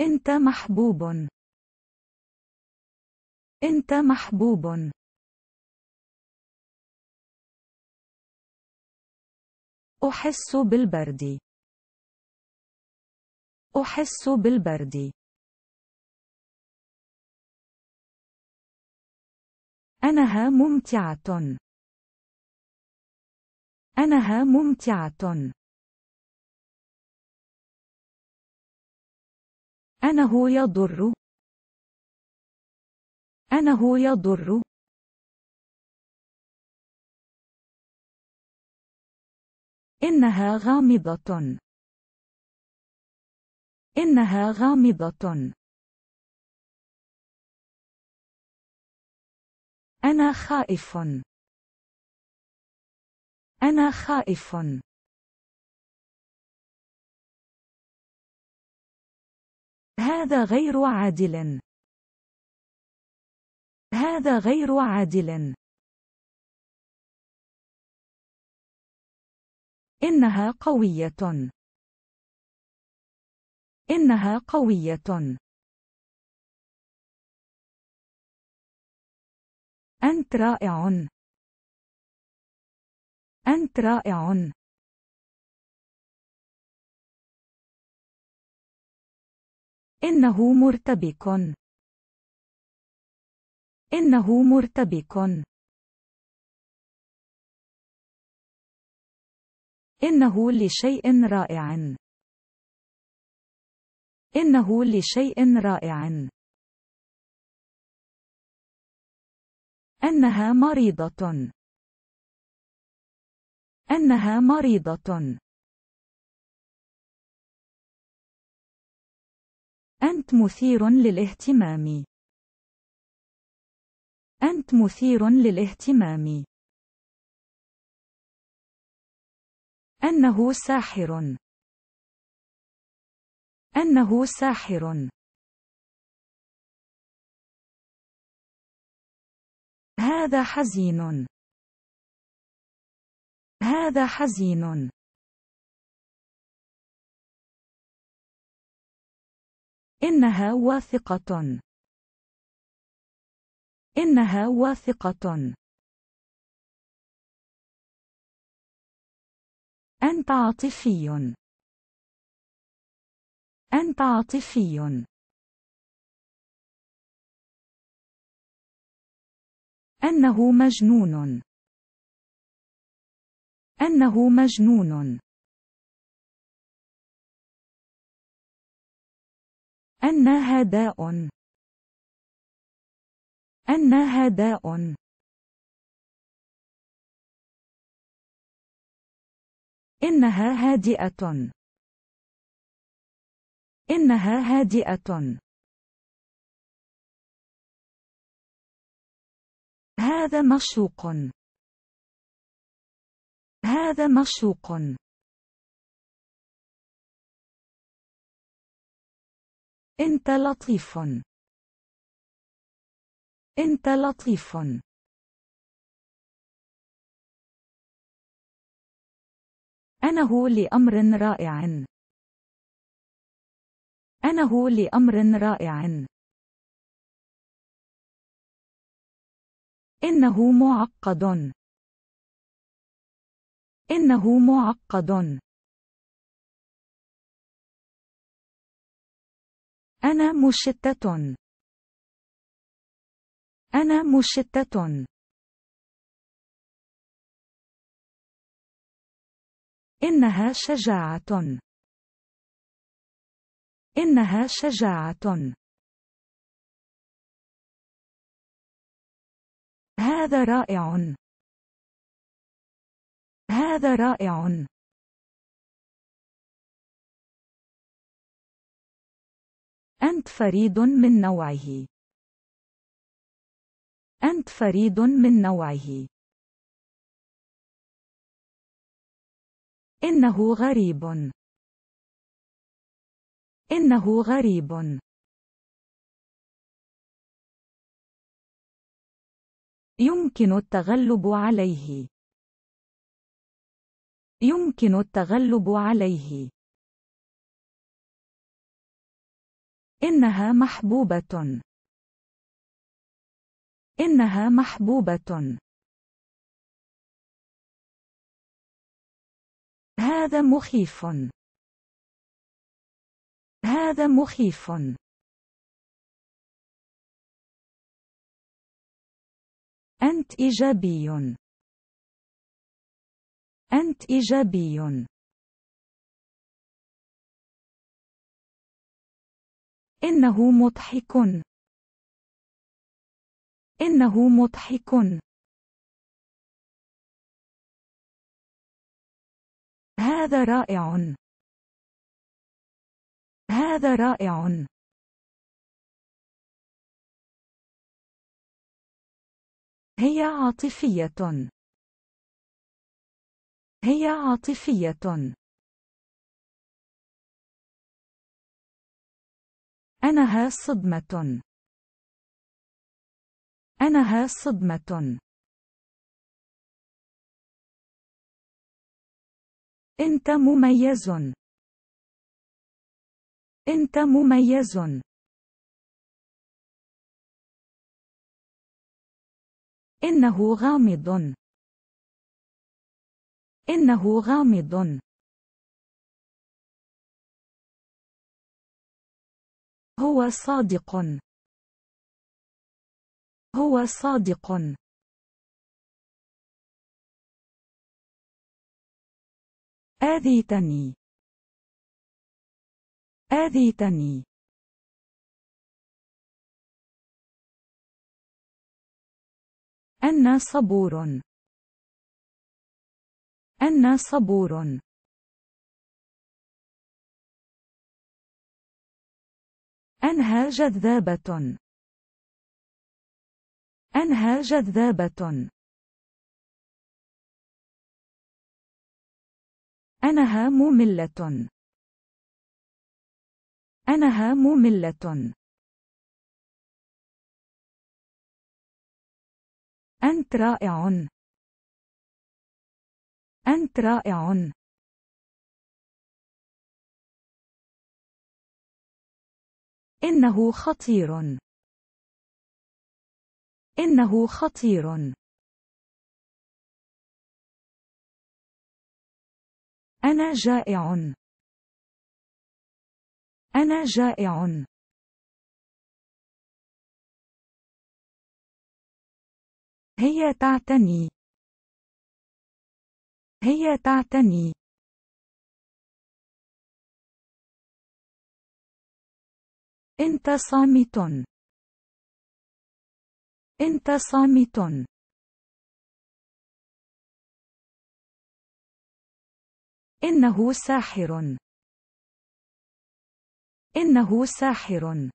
أنت محبوب أنت محبوب أحس بالبرد أحس بالبرد أنها ممتعة أنها ممتعة أنه يضر أنه يضر إنها غامضة إنها غامضة أنا خائف أنا خائف هذا غير عادل هذا غير عادل إنها قوية إنها قوية أنت رائع أنت رائع إنه مرتبك. إنه مرتبك. إنه لشيء رائع. إنه لشيء رائع. أنها مريضة. أنها مريضة. أنت مثير للاهتمام. أنت مثير للاهتمام. أنه ساحر. أنه ساحر. هذا حزين. هذا حزين. إنها واثقة. إنها واثقة. أنت عاطفي. أنت عاطفي. أنه مجنون. أنه مجنون. أنها داء أنها داء إنها هادئة إنها هادئة هذا مشوق هذا مشوق أنت لطيف. أنت لطيف. أنه لأمر رائع. أنه لأمر رائع. إنه معقد. إنه معقد. أنا مشتة. أنا مشتة. إنها شجاعة. إنها شجاعة. هذا رائع. هذا رائع. أنت فريد من نوعه. أنت فريد من نوعه. إنه غريب. إنه غريب. يمكن التغلب عليه. يمكن التغلب عليه. إنها محبوبة. إنها محبوبة. هذا مخيف. هذا مخيف. أنت إيجابي. أنت إيجابي. إنه مضحك. إنه مضحك. هذا رائع. هذا رائع. هي عاطفية. هي عاطفية. أنها صدمة. أنها صدمة. أنت مميز. أنت مميز. إنه غامض. إنه غامض. هو صادق هو صادق آذيتني آذيتني أنا صبور أنا صبور أنها جذابة أنها جذابة أنها مملة أنها مملة أنت رائع أنت رائع إنه خطير. إنه خطير. أنا جائع. أنا جائع. هي تعتني. هي تعتني. أنت صامت. أنت صامت. إنه ساحر. إنه ساحر.